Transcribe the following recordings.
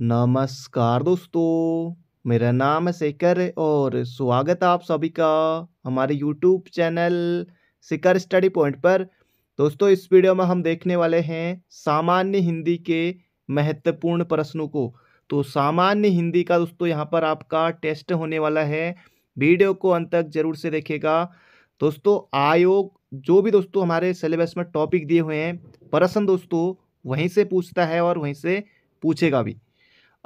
नमस्कार दोस्तों मेरा नाम है शेखर और स्वागत है आप सभी का हमारे YouTube channel Shikhar study point पर दोस्तों इस वीडियो में हम देखने वाले हैं सामान्य हिंदी के महत्वपूर्ण प्रश्नों को तो सामान्य हिंदी का दोस्तों यहाँ पर आपका टेस्ट होने वाला है वीडियो को अंत तक जरूर से देखेगा दोस्तों आयोग जो भी दोस्तों हमारे सिलेबस में टॉपिक दिए हुए हैं प्रश्न दोस्तों वहीं से पूछता है और वहीं से पूछेगा भी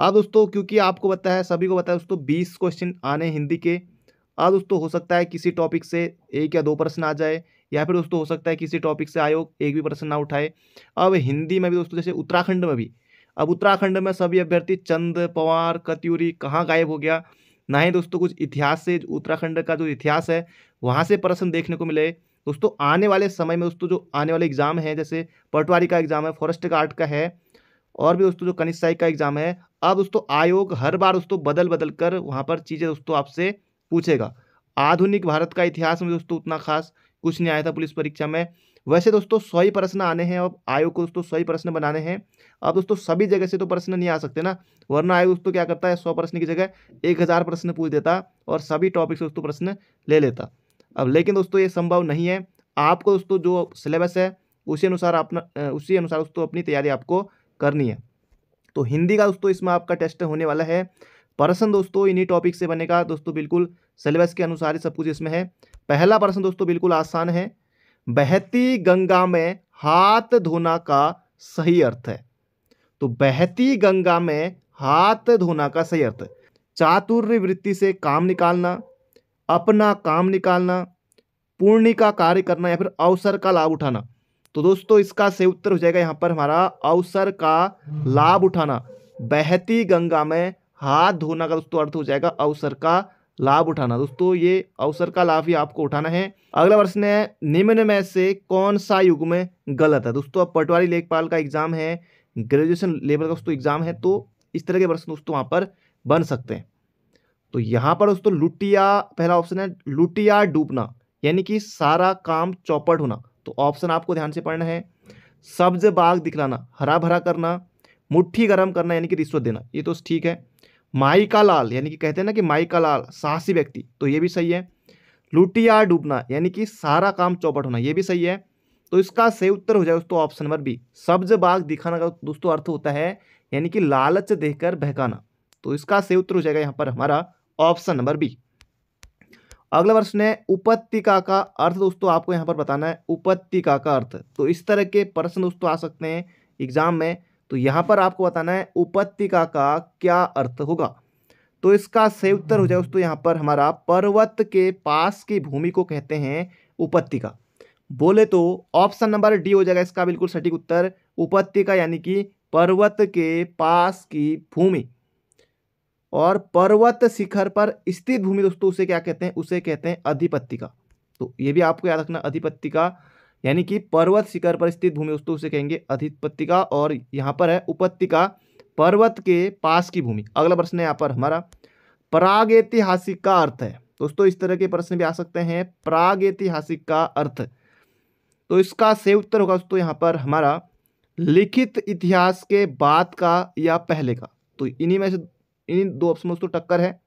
अब हाँ दोस्तों क्योंकि आपको पता है सभी को पता है दोस्तों बीस क्वेश्चन आने हिंदी के अब हाँ दोस्तों हो सकता है किसी टॉपिक से एक या दो प्रश्न आ जाए या फिर दोस्तों हो सकता है किसी टॉपिक से आयोग एक भी प्रश्न ना उठाए अब हिंदी में भी दोस्तों जैसे उत्तराखंड में भी अब उत्तराखंड में सभी अभ्यर्थी चंद पवार कत्यूरी कहाँ गायब हो गया ना ही दोस्तों कुछ इतिहास से उत्तराखंड का जो इतिहास है वहाँ से प्रश्न देखने को मिले दोस्तों आने वाले समय में दोस्तों जो आने वाले एग्जाम हैं जैसे पटवारी का एग्जाम है फॉरेस्ट गार्ड का है और भी दोस्तों जो कनिष्ठाई का एग्जाम है अब दोस्तों आयोग हर बार दोस्तों बदल बदल कर वहाँ पर चीज़ें दोस्तों आपसे पूछेगा आधुनिक भारत का इतिहास में दोस्तों उतना खास कुछ नहीं आया था पुलिस परीक्षा में वैसे दोस्तों सौ ही प्रश्न आने हैं अब आयोग को दोस्तों सौ ही प्रश्न बनाने हैं अब दोस्तों सभी जगह से तो प्रश्न नहीं आ सकते ना वरना आयोग दोस्तों क्या करता है सौ प्रश्न की जगह एक हज़ार प्रश्न पूछ देता और सभी टॉपिक से दोस्तों प्रश्न ले लेता अब लेकिन दोस्तों ये संभव नहीं है आपको दोस्तों जो सिलेबस है उसी अनुसार अपना उसी अनुसार दोस्तों अपनी तैयारी आपको करनी है तो हिंदी का दोस्तों इसमें आपका टेस्ट होने वाला है पर्सन दोस्तों इन्हीं टॉपिक से बनेगा दोस्तों बिल्कुल सिलेबस के अनुसार ही सब कुछ इसमें है पहला पर्सन दोस्तों बिल्कुल आसान है बहती गंगा में हाथ धोना का सही अर्थ है तो बहती गंगा में हाथ धोना का सही अर्थ चातुर्य वृत्ति से काम निकालना अपना काम निकालना पूर्णि का कार्य करना या फिर अवसर का लाभ उठाना तो दोस्तों इसका सही उत्तर हो जाएगा यहाँ पर हमारा अवसर का लाभ उठाना बहती गंगा में हाथ धोना का दोस्तों अर्थ हो जाएगा अवसर का लाभ उठाना दोस्तों ये अवसर का लाभ ही आपको उठाना है अगला प्रश्न है निम्न में से कौन सा युग में गलत है दोस्तों अब पटवारी लेखपाल का एग्जाम है ग्रेजुएशन लेवल का दोस्तों एग्जाम है तो इस तरह के प्रश्न दोस्तों वहाँ पर बन सकते हैं तो यहाँ पर दोस्तों लुटिया पहला ऑप्शन है लुटिया डूबना यानी कि सारा काम चौपट होना तो ऑप्शन आपको ध्यान से पढ़ना है सब्ज बाग दिखलाना हरा भरा करना मुट्ठी गर्म करना यानी कि रिश्वत देना ये तो ठीक है माई का लाल यानी कि कहते हैं ना कि माई का लाल साहसी व्यक्ति तो ये भी सही है लुटिया डूबना यानी कि सारा काम चौपट होना ये भी सही है तो इसका सही उत्तर हो जाए दोस्तों ऑप्शन नंबर बी सब्ज बाग दिखाना का दोस्तों अर्थ होता है यानी कि लालच देकर बहकाना तो इसका सही उत्तर हो जाएगा यहाँ पर हमारा ऑप्शन नंबर बी अगला प्रश्न है उपत्यका का अर्थ दोस्तों आपको यहाँ पर बताना है उपत्यका का अर्थ तो इस तरह के प्रश्न दोस्तों आ सकते हैं एग्जाम में तो यहाँ पर आपको बताना है उपत्यका का क्या अर्थ होगा तो इसका सही उत्तर हो जाए दोस्तों यहाँ पर हमारा पर्वत के पास की भूमि को कहते हैं उपत्यका बोले तो ऑप्शन नंबर डी हो जाएगा इसका बिल्कुल सटीक उत्तर उपत्यका यानी कि पर्वत के पास की भूमि और पर्वत शिखर पर स्थित भूमि दोस्तों उसे क्या कहते हैं उसे कहते हैं अधिपत्ति का तो ये भी आपको याद रखना अधिपत्ति का यानी कि पर्वत शिखर पर स्थित भूमि दोस्तों उसे कहेंगे अधिपत्तिका और यहाँ पर है उपत्तिका पर्वत के पास की भूमि अगला प्रश्न है यहाँ पर हमारा प्राग ऐतिहासिक का अर्थ है दोस्तों इस तरह के प्रश्न भी आ सकते हैं प्राग ऐतिहासिक का अर्थ तो इसका सही उत्तर होगा दोस्तों यहाँ पर हमारा लिखित इतिहास के बाद का या पहले का तो इन्हीं में से इन दो ऑप्शन से तो टक्कर है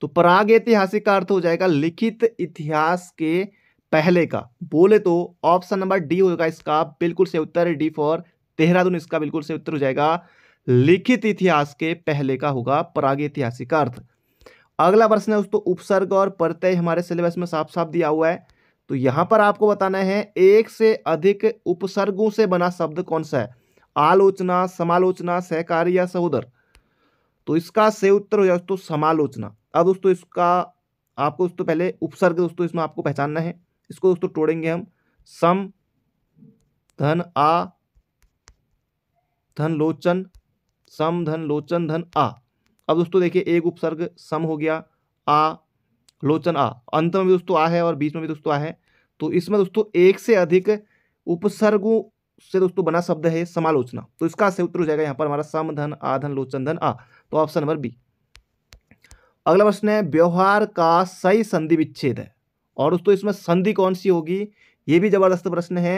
तो प्राग ऐतिहासिक का अर्थ हो जाएगा लिखित इतिहास के पहले का बोले तो ऑप्शन नंबर डी होगा इसका बिल्कुल से उत्तर है डी फॉर देहरादून इसका बिल्कुल से उत्तर हो जाएगा लिखित इतिहास के पहले का होगा प्राग ऐतिहासिक अर्थ अगला प्रश्न है दोस्तों उपसर्ग और प्रत्यय हमारे सिलेबस में साफ साफ दिया हुआ है तो यहां पर आपको बताना है एक से अधिक उपसर्गों से बना शब्द कौन सा है आलोचना समालोचना सहकारी या सहोदर तो इसका से उत्तर हो जाए दोस्तों समालोचना अब दोस्तों इसका आपको दोस्तों पहले उपसर्ग दोस्तों इसमें आपको पहचानना है इसको दोस्तों तोड़ेंगे हम सम धन आ धन लोचन सम धन लोचन धन आ अब दोस्तों देखिए एक उपसर्ग सम हो गया आ लोचन आ अंत में भी दोस्तों आ है और बीच में भी दोस्तों आ है तो इसमें दोस्तों एक से अधिक उपसर्गों से दोस्तों बना शब्द है समालोचना तो इसका सही उत्तर हो जाएगा यहाँ पर हमारा सम धन आधन लोचन धन आ तो ऑप्शन नंबर बी अगला प्रश्न है व्यवहार का सही संधि विच्छेद है और दोस्तों इसमें संधि कौन सी होगी ये भी जबरदस्त प्रश्न है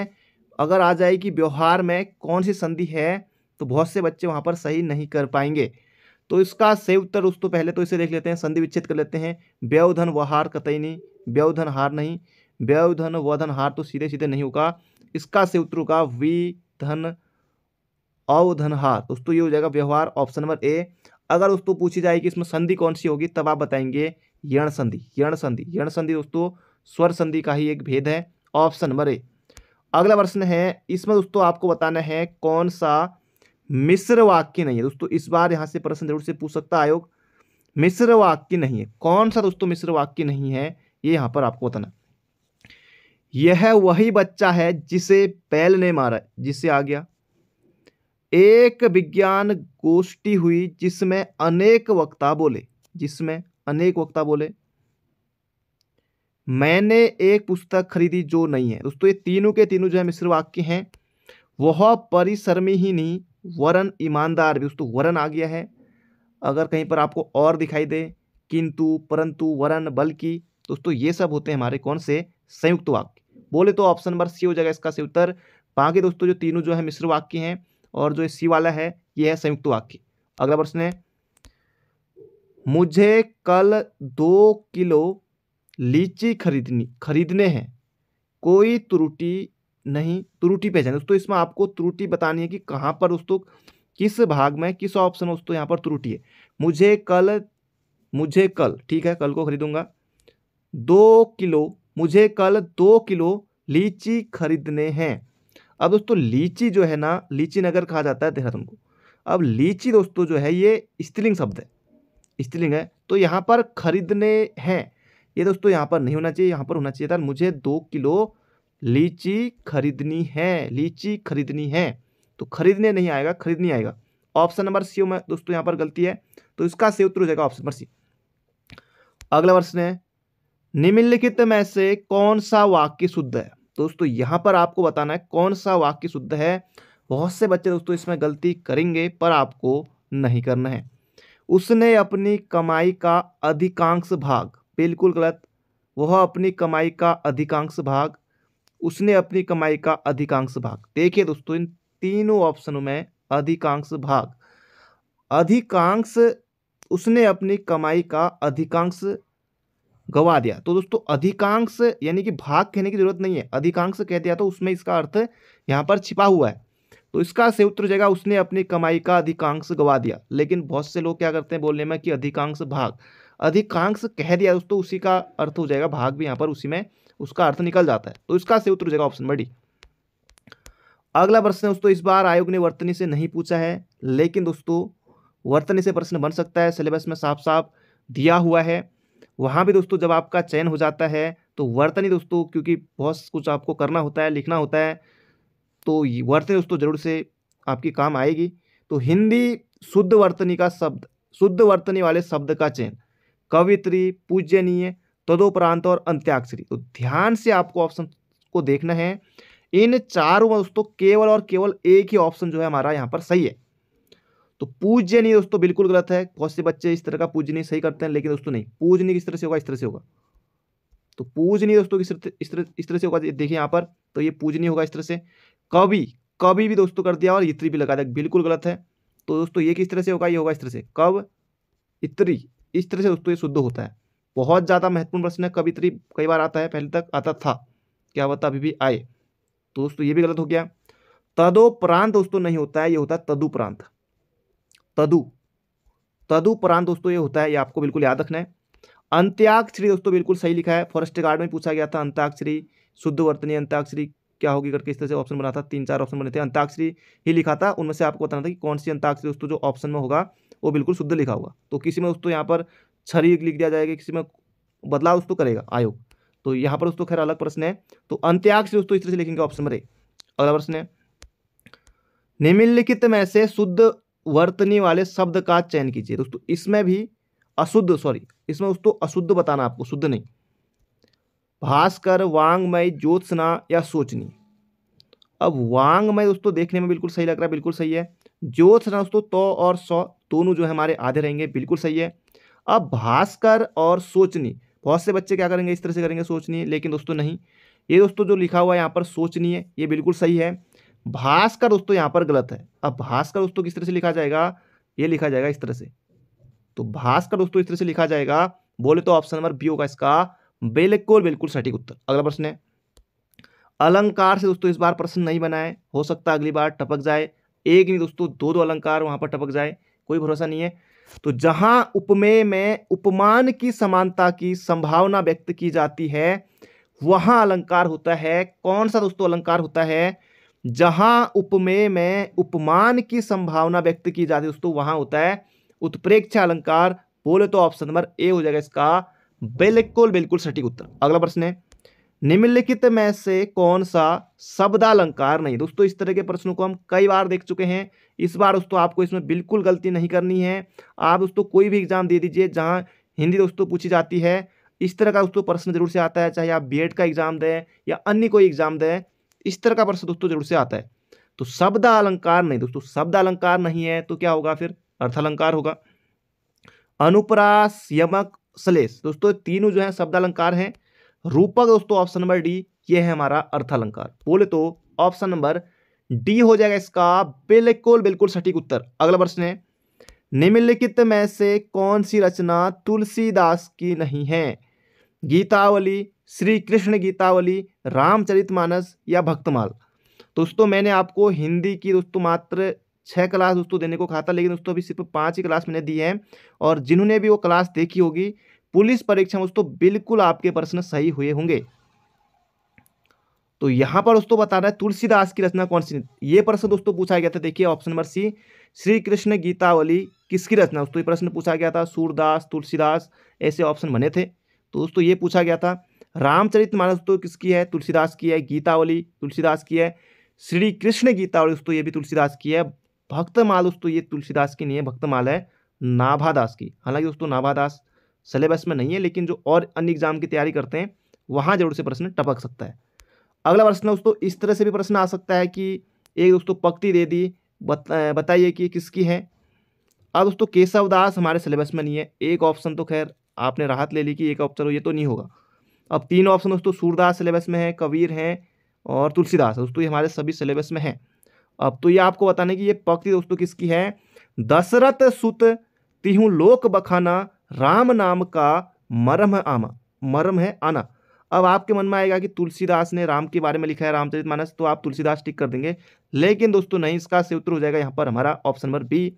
अगर आ जाए कि व्यवहार में कौन सी संधि है तो बहुत से बच्चे वहाँ पर सही नहीं कर पाएंगे तो इसका सही उत्तर दोस्तों पहले तो इसे देख लेते हैं संधि विच्छेद कर लेते हैं व्यवधन व हार कतई नहीं व्यवधन हार नहीं व्यवधन वधन हार तो सीधे सीधे नहीं होगा इसका से उत्तर होगा वी धन अवधनहा दोस्तों ये हो जाएगा व्यवहार ऑप्शन नंबर ए अगर दोस्तों पूछी जाए कि इसमें संधि कौन सी होगी तब आप बताएंगे यण संधि यण संधि यण संधि दोस्तों स्वर संधि का ही एक भेद है ऑप्शन नंबर ए अगला प्रश्न है इसमें दोस्तों आपको बताना है कौन सा मिश्र वाक्य नहीं है दोस्तों इस बार यहाँ से प्रश्न जरूर से पूछ सकता आयोग मिश्र वाक्य नहीं है कौन सा दोस्तों मिश्र वाक्य नहीं है ये यहाँ पर आपको बताना यह वही बच्चा है जिसे बैल ने मारा जिससे आ गया एक विज्ञान गोष्ठी हुई जिसमें अनेक वक्ता बोले जिसमें अनेक वक्ता बोले मैंने एक पुस्तक खरीदी जो नहीं है दोस्तों ये तीनों के तीनों जो है मिश्र वाक्य हैं वह परिश्रमी ही नहीं वरन ईमानदार भी दोस्तों वरन आ गया है अगर कहीं पर आपको और दिखाई दे किंतु परंतु वरन बल्कि दोस्तों ये सब होते हैं हमारे कौन से संयुक्त वाक्य बोले तो ऑप्शन नंबर सी हो जाएगा इसका सही उत्तर बाकी दोस्तों जो तीनों जो है मिश्र वाक्य हैं और जो सी वाला है ये है संयुक्त वाक्य अगला प्रश्न है मुझे कल दो किलो लीची खरीदनी खरीदने हैं कोई त्रुटि नहीं त्रुटि पहचान दोस्तों इसमें आपको त्रुटि बतानी है कि कहाँ पर दोस्तों किस भाग में किस ऑप्शन में दोस्तों यहाँ पर त्रुटि है मुझे कल मुझे कल ठीक है कल को खरीदूंगा दो किलो मुझे कल दो किलो लीची खरीदने हैं अब दोस्तों लीची जो है ना लीची नगर कहा जाता है देहरादून को अब लीची दोस्तों जो है ये स्त्रीलिंग शब्द है स्त्रीलिंग है तो यहाँ पर खरीदने हैं ये दोस्तों यहाँ पर नहीं होना चाहिए यहाँ पर होना चाहिए था मुझे दो किलो लीची खरीदनी है लीची खरीदनी है तो खरीदने नहीं आएगा खरीदनी आएगा ऑप्शन नंबर सी में दोस्तों यहाँ पर गलती है तो इसका सही उत्तर हो जाएगा ऑप्शन नंबर सी अगला प्रश्न है निम्नलिखित में से कौन सा वाक्य शुद्ध है दोस्तों यहाँ पर आपको बताना है कौन सा वाक्य शुद्ध है बहुत से बच्चे दोस्तों इसमें गलती करेंगे पर आपको नहीं करना है उसने अपनी कमाई का अधिकांश भाग बिल्कुल गलत वह अपनी कमाई का अधिकांश भाग उसने अपनी कमाई का अधिकांश भाग देखिए दोस्तों इन तीनों ऑप्शनों में अधिकांश भाग अधिकांश उसने अपनी कमाई का अधिकांश गवा दिया तो दोस्तों अधिकांश यानी कि भाग कहने की जरूरत नहीं है अधिकांश कह दिया तो उसमें इसका अर्थ यहाँ पर छिपा हुआ है तो इसका से उत्तर जगह उसने अपनी कमाई का अधिकांश गवा दिया लेकिन बहुत से लोग क्या करते हैं बोलने में कि अधिकांश भाग अधिकांश कह दिया दोस्तों उसी का अर्थ हो जाएगा भाग भी यहाँ पर उसी में उसका अर्थ निकल जाता है तो इसका से उत्तर जगह ऑप्शन बढ़ी अगला प्रश्न दोस्तों इस बार आयोग ने वर्तनी से नहीं पूछा है लेकिन दोस्तों वर्तनी से प्रश्न बन सकता है सिलेबस में साफ साफ दिया हुआ है वहाँ भी दोस्तों जब आपका चयन हो जाता है तो वर्तनी दोस्तों क्योंकि बहुत कुछ आपको करना होता है लिखना होता है तो वर्तनी दोस्तों जरूर से आपकी काम आएगी तो हिंदी शुद्ध वर्तनी का शब्द शुद्ध वर्तनी वाले शब्द का चयन कवित्री पूजनीय तदोपरांत और अंत्याक्षरी तो ध्यान से आपको ऑप्शन को देखना है इन चारों दोस्तों केवल और केवल एक ही ऑप्शन जो है हमारा यहाँ पर सही है तो नहीं दोस्तों बिल्कुल गलत है बहुत से बच्चे इस तरह का नहीं सही करते हैं लेकिन दोस्तों नहीं नहीं किस तरह से होगा इस तरह से होगा तो नहीं दोस्तों इस तरह से होगा देखिए यहां पर तो ये नहीं होगा इस तरह से कवि कवि भी दोस्तों कर दिया और इत्री भी लगा दिया बिल्कुल गलत है तो दोस्तों ये किस तरह से होगा ये होगा इस तरह से कव इत्री इस तरह से दोस्तों ये शुद्ध होता है बहुत ज़्यादा महत्वपूर्ण प्रश्न है कवित्री कई बार आता है पहले तक आता था क्या होता अभी भी आए तो दोस्तों ये भी गलत हो गया तदोपरांत दोस्तों नहीं होता है ये होता है तदुपरांत तदु तदुपरांत दोस्तों ये होता है ये आपको बिल्कुल याद रखना है अंत्याक्षरी दोस्तों बिल्कुल सही लिखा है फॉरेस्ट गार्ड में पूछा गया था अंताक्षरी शुद्ध वर्तनी अंताक्षरी क्या होगी करके इस तरह से ऑप्शन बना था तीन चार ऑप्शन बने थे अंताक्षरी ही लिखा था उनमें से आपको बताना था कि कौन सी अंताक्षरी दोस्तों जो ऑप्शन में होगा वो बिल्कुल शुद्ध लिखा होगा तो किसी में दोस्तों यहाँ पर छरी लिख दिया जाएगा किसी में बदलाव दोस्तों करेगा आयोग तो यहाँ पर दोस्तों खैर अलग प्रश्न है तो अंत्याक्षरी दोस्तों इस तरह से लिखेंगे ऑप्शन में अगला प्रश्न है निम्नलिखित में से शुद्ध वर्तनी वाले शब्द का चयन कीजिए दोस्तों इसमें भी अशुद्ध सॉरी इसमें दोस्तों अशुद्ध बताना आपको शुद्ध नहीं भास्कर वांगमय ज्योत्सना या सोचनी अब वांगमय दोस्तों देखने में बिल्कुल सही लग रहा है बिल्कुल सही है ज्योत्सना दोस्तों तो और सौ दोनों जो है हमारे आधे रहेंगे बिल्कुल सही है अब भास्कर और सोचनी बहुत से बच्चे क्या करेंगे इस तरह से करेंगे सोचनी लेकिन दोस्तों नहीं ये दोस्तों जो लिखा हुआ है यहाँ पर सोचनी है ये बिल्कुल सही है भास्कर दोस्तों यहां पर गलत है अब भास्कर दोस्तों किस तरह से लिखा जाएगा ये लिखा जाएगा इस तरह से तो भास्कर दोस्तों इस तरह से लिखा जाएगा बोले तो ऑप्शन नंबर बी होगा इसका बिल्कुल बिल्कुल सटीक उत्तर अगला प्रश्न है अलंकार से दोस्तों इस बार प्रश्न नहीं बनाए हो सकता अगली बार टपक जाए एक नहीं दोस्तों दो दो अलंकार वहां पर टपक जाए कोई भरोसा नहीं है तो जहां उपमेय में उपमान की समानता की संभावना व्यक्त की जाती है वहां अलंकार होता है कौन सा दोस्तों अलंकार होता है जहां उपमेय में उपमान की संभावना व्यक्त की जाती है दोस्तों वहां होता है उत्प्रेक्षा अलंकार बोले तो ऑप्शन नंबर ए हो जाएगा इसका बिल्कुल बिल्कुल सटीक उत्तर अगला प्रश्न है निम्नलिखित में से कौन सा शब्दालंकार नहीं दोस्तों इस तरह के प्रश्नों को हम कई बार देख चुके हैं इस बार दोस्तों आपको इसमें बिल्कुल गलती नहीं करनी है आप दोस्तों कोई भी एग्जाम दे दीजिए जहां हिंदी दोस्तों पूछी जाती है इस तरह का दोस्तों प्रश्न जरूर से आता है चाहे आप बी का एग्जाम दें या अन्य कोई एग्जाम दें इस तरह का प्रश्न दोस्तों जरूर से आता है तो शब्द अलंकार नहीं दोस्तों शब्द अलंकार नहीं है तो क्या होगा फिर अर्थालंकार होगा अनुप्रास यमक सलेस दोस्तों तीनों जो है शब्द अलंकार है रूपक दोस्तों ऑप्शन नंबर डी ये है हमारा अर्थालंकार बोले तो ऑप्शन नंबर डी हो जाएगा इसका बिल्कुल बिल्कुल सटीक उत्तर अगला प्रश्न है निम्नलिखित में से कौन सी रचना तुलसीदास की नहीं है गीतावली श्री कृष्ण गीतावली रामचरितमानस या भक्तमाल दोस्तों मैंने आपको हिंदी की दोस्तों मात्र छः क्लास दोस्तों देने को कहा था लेकिन दोस्तों अभी सिर्फ पाँच ही क्लास मैंने दी है और जिन्होंने भी वो क्लास देखी होगी पुलिस परीक्षा में दोस्तों बिल्कुल आपके प्रश्न सही हुए होंगे तो यहाँ पर दोस्तों बताना है तुलसीदास की रचना कौन सी ये प्रश्न दोस्तों पूछा गया था देखिए option number C Shri Krishna Gitavali किसकी रचना दोस्तों ये प्रश्न पूछा गया था सूरदास तुलसीदास ऐसे ऑप्शन बने थे तो दोस्तों ये पूछा गया था रामचरित मानस दोस्तों किसकी है तुलसीदास की है गीतावली तुलसीदास की है श्री कृष्ण गीतावली दोस्तों ये भी तुलसीदास की है भक्तमाल दोस्तों ये तुलसीदास की नहीं है भक्तमाल है नाभादास की हालांकि दोस्तों नाभादास सिलेबस में नहीं है लेकिन जो और अन्य एग्जाम की तैयारी करते हैं वहाँ जरूर से प्रश्न टपक सकता है अगला प्रश्न दोस्तों इस तरह से भी प्रश्न आ सकता है कि एक दोस्तों पक्ति दे दी बता, बताइए कि किसकी है अब दोस्तों केशवदास हमारे सिलेबस में नहीं है एक ऑप्शन तो खैर आपने राहत ले ली कि एक ऑप्शन हो तो ये तो नहीं होगा अब तीन ऑप्शन दोस्तों सूरदास सिलेबस में है कबीर हैं और तुलसीदास दोस्तों ये हमारे सभी सिलेबस में हैं अब तो ये आपको बताने की ये पक्ति दोस्तों किसकी है दशरथ सुत तिहु लोक बखाना राम नाम का मरम आमा मरम है आना अब आपके मन में आएगा कि तुलसीदास ने राम के बारे में लिखा है रामचरित मानस तो आप तुलसीदास टिक कर देंगे लेकिन दोस्तों नहीं इसका से उत्तर हो जाएगा यहाँ पर हमारा ऑप्शन नंबर बी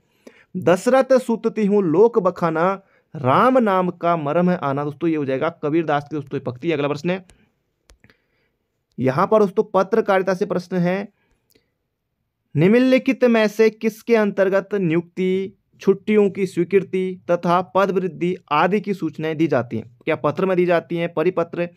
दशरथ सुत हूँ लोक बखाना राम नाम का मरम है आना दोस्तों ये हो जाएगा कबीरदास की दोस्तों पक्ति अगला प्रश्न है यहां पर दोस्तों पत्रकारिता से प्रश्न है निम्नलिखित में से किसके अंतर्गत नियुक्ति छुट्टियों की स्वीकृति तथा पद वृद्धि आदि की सूचनाएं दी जाती हैं क्या पत्र में दी जाती हैं परिपत्र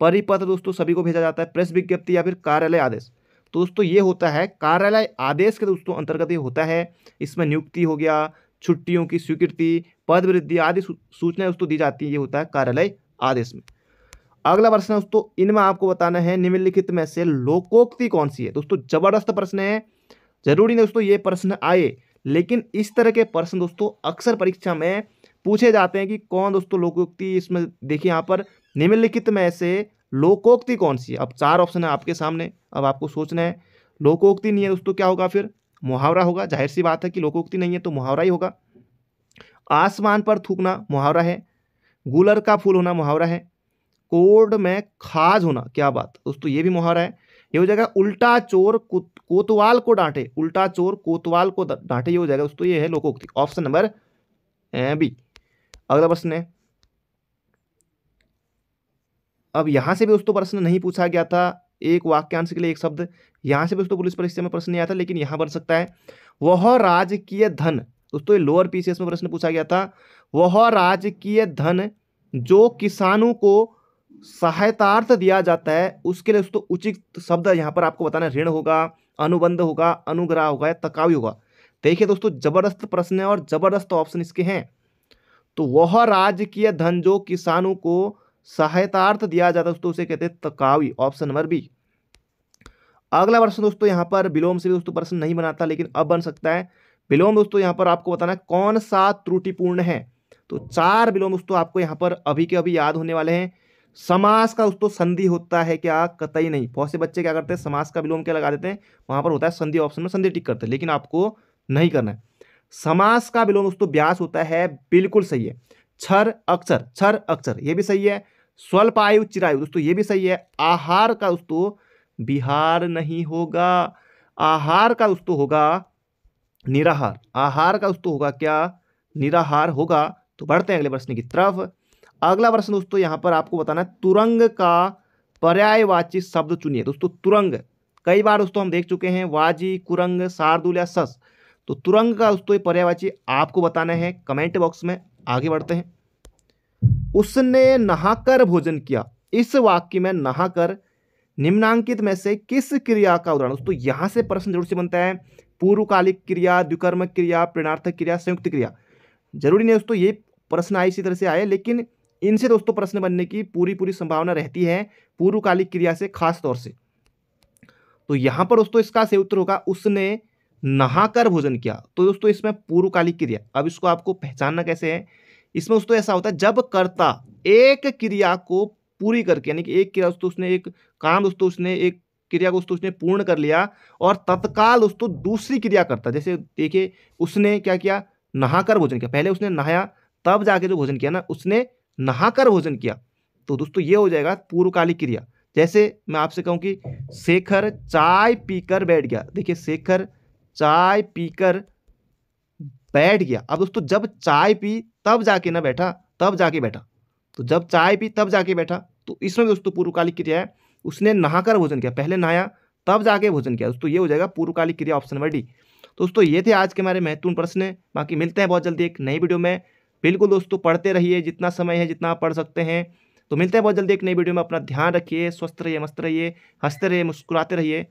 परिपत्र दोस्तों सभी को भेजा जाता है प्रेस विज्ञप्ति या फिर कार्यालय आदेश तो दोस्तों ये होता है कार्यालय आदेश के दोस्तों अंतर्गत ये होता है इसमें नियुक्ति हो गया छुट्टियों की स्वीकृति पद वृद्धि आदि सूचना दोस्तों दी जाती है ये होता है कार्यालय आदेश में अगला प्रश्न है दोस्तों इनमें आपको बताना है निम्नलिखित में से लोकोक्ति कौन सी है दोस्तों जबरदस्त प्रश्न है जरूरी नहीं दोस्तों ये प्रश्न आए लेकिन इस तरह के प्रश्न दोस्तों अक्सर परीक्षा में पूछे जाते हैं कि कौन दोस्तों लोकोक्ति इसमें देखिए यहाँ पर निम्नलिखित में से लोकोक्ति कौन सी है अब चार ऑप्शन है आपके सामने अब आपको सोचना है लोकोक्ति नहीं है दोस्तों क्या होगा फिर मुहावरा होगा जाहिर सी बात है कि लोकोक्ति नहीं है तो मुहावरा ही होगा आसमान पर थूकना मुहावरा है गुलर का फूल होना मुहावरा है कोड में खाज होना क्या बात दोस्तों ये भी मुहावरा है ये हो जाएगा उल्टा चोर कोतवाल को डांटे उल्टा चोर कोतवाल को डांटे ये हो जाएगा दोस्तों ये है लोकोक्ति ऑप्शन नंबर बी अगला प्रश्न है अब यहां से भी दोस्तों प्रश्न नहीं पूछा गया था एक वाक्यांश के लिए एक शब्द यहां से भी दोस्तों पुलिस परीक्षा में प्रश्न नहीं आया था लेकिन यहां बन सकता है वह राजकीय धन दोस्तों ये लोअर पीसीएस में प्रश्न पूछा गया था वह राजकीय धन जो किसानों को सहायतार्थ दिया जाता है उसके लिए दोस्तों उचित शब्द यहाँ पर आपको बताना ऋण होगा अनुबंध होगा अनुग्रह होगा या तकावी होगा देखिए दोस्तों जबरदस्त प्रश्न है और जबरदस्त ऑप्शन इसके हैं तो वह राजकीय धन जो किसानों को सहायतार्थ दिया जाता है दोस्तों उसे कहते हैं तकावी ऑप्शन नंबर बी अगला प्रश्न दोस्तों यहां पर विलोम से भी दोस्तों प्रश्न नहीं बनाता लेकिन अब बन सकता है विलोम दोस्तों यहाँ पर आपको बताना है कौन सा त्रुटिपूर्ण है तो चार विलोम दोस्तों आपको यहाँ पर अभी के अभी याद होने वाले हैं समास का दोस्तों संधि होता है क्या कतई नहीं बहुत से बच्चे क्या करते हैं समास का विलोम क्या लगा देते हैं वहाँ पर होता है संधि ऑप्शन में संधि टिक करते हैं लेकिन आपको नहीं करना है समास का विलोम दोस्तों व्यास होता है बिल्कुल सही है छर अक्षर छर अक्षर ये भी सही है स्वल्प आयु चिरायु दोस्तों ये भी सही है आहार का दोस्तों बिहार नहीं होगा आहार का दोस्तों होगा निराहार आहार का दोस्तों होगा क्या निराहार होगा तो बढ़ते हैं अगले प्रश्न की तरफ अगला प्रश्न दोस्तों यहां पर आपको बताना है तुरंग का पर्यायवाची शब्द चुनिए दोस्तों तुरंग कई बार दोस्तों हम देख चुके हैं वाजी कुरंग शार्दुल या सस तो तुरंग का दोस्तों ये पर्यायवाची आपको बताना है कमेंट बॉक्स में आगे बढ़ते हैं उसने नहाकर भोजन किया इस वाक्य में नहाकर निम्नांकित में से किस क्रिया का उदाहरण दोस्तों यहां से प्रश्न जरूर से बनता है पूर्वकालिक क्रिया द्विकर्मक क्रिया प्रेरणार्थक क्रिया संयुक्त क्रिया जरूरी नहीं दोस्तों ये प्रश्न आए इसी तरह से आए लेकिन इनसे दोस्तों प्रश्न बनने की पूरी पूरी संभावना रहती है पूर्वकालिक क्रिया से खास तौर से तो यहाँ पर दोस्तों इसका सही उत्तर होगा उसने नहाकर भोजन किया तो दोस्तों इसमें पूर्वकालिक क्रिया अब इसको आपको पहचानना कैसे है इसमें दोस्तों ऐसा होता है जब कर्ता एक क्रिया को पूरी करके यानी कि एक क्रिया दोस्तों उसने एक काम दोस्तों उसने एक क्रिया को उसने पूर्ण कर लिया और तत्काल उसको दूसरी क्रिया करता जैसे देखिए उसने क्या किया नहाकर भोजन किया पहले उसने नहाया तब जाके जो भोजन किया ना उसने नहाकर भोजन किया तो दोस्तों ये हो जाएगा पूर्वकालिक क्रिया जैसे मैं आपसे कहूँ कि शेखर चाय पीकर बैठ गया देखिए शेखर चाय पीकर बैठ गया अब दोस्तों जब चाय पी तब जाके ना बैठा तब जाके बैठा तो जब चाय पी तब जाके बैठा तो इसमें भी दोस्तों पूर्वकालिक क्रिया है उसने नहाकर भोजन किया पहले नहाया तब जाके भोजन किया दोस्तों ये हो जाएगा पूर्वकालिक क्रिया ऑप्शन नंबर डी तो दोस्तों ये थे आज के हमारे महत्वपूर्ण प्रश्न बाकी मिलते हैं बहुत जल्दी एक नई वीडियो में बिल्कुल दोस्तों पढ़ते रहिए जितना समय है जितना आप पढ़ सकते हैं तो मिलते हैं बहुत जल्दी एक नई वीडियो में अपना ध्यान रखिए स्वस्थ रहिए मस्त रहिए हंसते रहिए मुस्कुराते रहिए